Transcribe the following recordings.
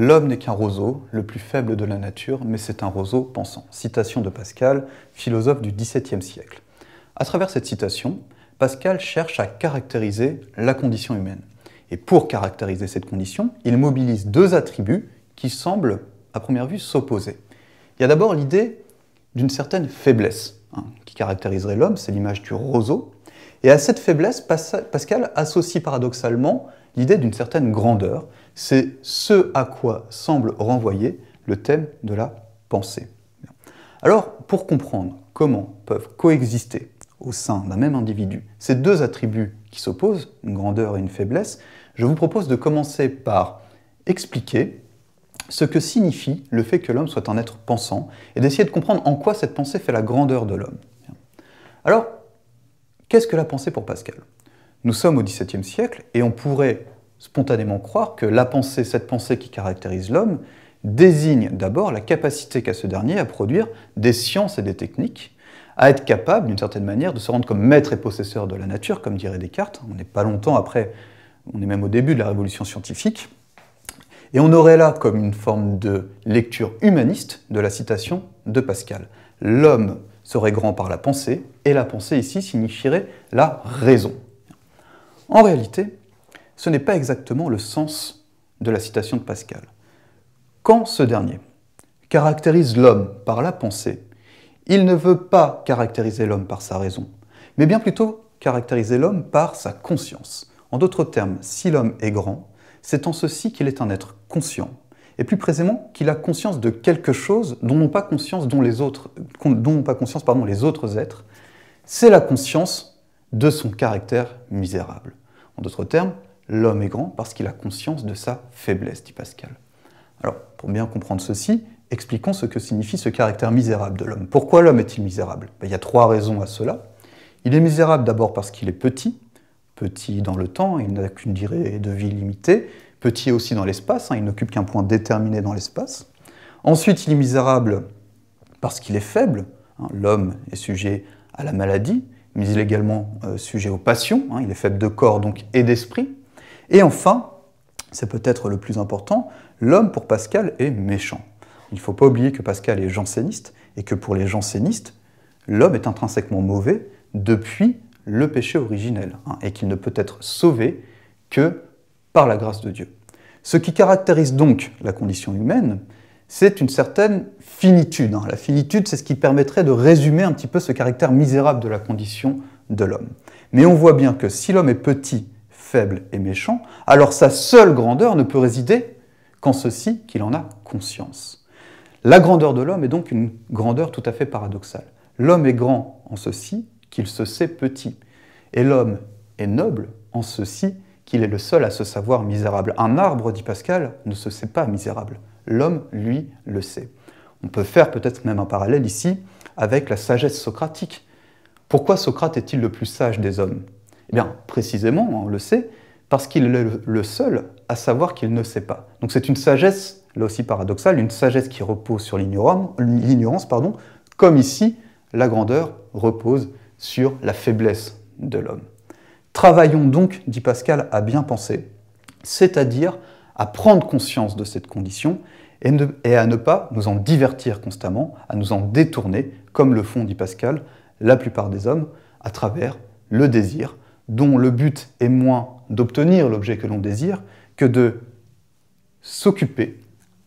L'homme n'est qu'un roseau, le plus faible de la nature, mais c'est un roseau pensant. Citation de Pascal, philosophe du XVIIe siècle. À travers cette citation, Pascal cherche à caractériser la condition humaine. Et pour caractériser cette condition, il mobilise deux attributs qui semblent, à première vue, s'opposer. Il y a d'abord l'idée d'une certaine faiblesse hein, qui caractériserait l'homme, c'est l'image du roseau. Et à cette faiblesse, Pascal associe paradoxalement l'idée d'une certaine grandeur, c'est ce à quoi semble renvoyer le thème de la pensée. Alors, pour comprendre comment peuvent coexister au sein d'un même individu ces deux attributs qui s'opposent, une grandeur et une faiblesse, je vous propose de commencer par expliquer ce que signifie le fait que l'homme soit un être pensant et d'essayer de comprendre en quoi cette pensée fait la grandeur de l'homme. Alors, qu'est-ce que la pensée pour Pascal nous sommes au XVIIe siècle et on pourrait spontanément croire que la pensée, cette pensée qui caractérise l'homme, désigne d'abord la capacité qu'a ce dernier à produire des sciences et des techniques, à être capable, d'une certaine manière, de se rendre comme maître et possesseur de la nature, comme dirait Descartes. On n'est pas longtemps après, on est même au début de la révolution scientifique. Et on aurait là comme une forme de lecture humaniste de la citation de Pascal. L'homme serait grand par la pensée, et la pensée ici signifierait la raison. En réalité, ce n'est pas exactement le sens de la citation de Pascal. Quand ce dernier caractérise l'homme par la pensée, il ne veut pas caractériser l'homme par sa raison, mais bien plutôt caractériser l'homme par sa conscience. En d'autres termes, si l'homme est grand, c'est en ceci qu'il est un être conscient, et plus précisément qu'il a conscience de quelque chose dont n'ont pas conscience dont les autres, dont pas conscience pardon, les autres êtres. C'est la conscience de son caractère misérable. En d'autres termes, l'homme est grand parce qu'il a conscience de sa faiblesse, dit Pascal. Alors, pour bien comprendre ceci, expliquons ce que signifie ce caractère misérable de l'homme. Pourquoi l'homme est-il misérable ben, Il y a trois raisons à cela. Il est misérable d'abord parce qu'il est petit, petit dans le temps, il n'a qu'une durée de vie limitée, petit aussi dans l'espace, hein, il n'occupe qu'un point déterminé dans l'espace. Ensuite, il est misérable parce qu'il est faible, hein, l'homme est sujet à la maladie, mais il est également euh, sujet aux passions, hein, il est faible de corps donc et d'esprit. Et enfin, c'est peut-être le plus important, l'homme pour Pascal est méchant. Il ne faut pas oublier que Pascal est janséniste et que pour les jansénistes, l'homme est intrinsèquement mauvais depuis le péché originel hein, et qu'il ne peut être sauvé que par la grâce de Dieu. Ce qui caractérise donc la condition humaine, c'est une certaine finitude. Hein. La finitude, c'est ce qui permettrait de résumer un petit peu ce caractère misérable de la condition de l'homme. Mais on voit bien que si l'homme est petit, faible et méchant, alors sa seule grandeur ne peut résider qu'en ceci qu'il en a conscience. La grandeur de l'homme est donc une grandeur tout à fait paradoxale. L'homme est grand en ceci qu'il se sait petit, et l'homme est noble en ceci qu'il est le seul à se savoir misérable. Un arbre, dit Pascal, ne se sait pas misérable. L'homme, lui, le sait. On peut faire peut-être même un parallèle ici avec la sagesse socratique. Pourquoi Socrate est-il le plus sage des hommes Eh bien, précisément, on le sait, parce qu'il est le seul à savoir qu'il ne sait pas. Donc c'est une sagesse, là aussi paradoxale, une sagesse qui repose sur l'ignorance, pardon, comme ici, la grandeur repose sur la faiblesse de l'homme. Travaillons donc, dit Pascal, à bien penser, c'est-à-dire à prendre conscience de cette condition et, et, à ne pas nous en divertir constamment, à nous en détourner, comme le font, dit Pascal, la plupart des hommes, à travers le désir, dont le but est moins d'obtenir l'objet que l'on désire que de s'occuper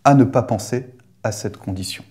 à ne pas penser à cette condition.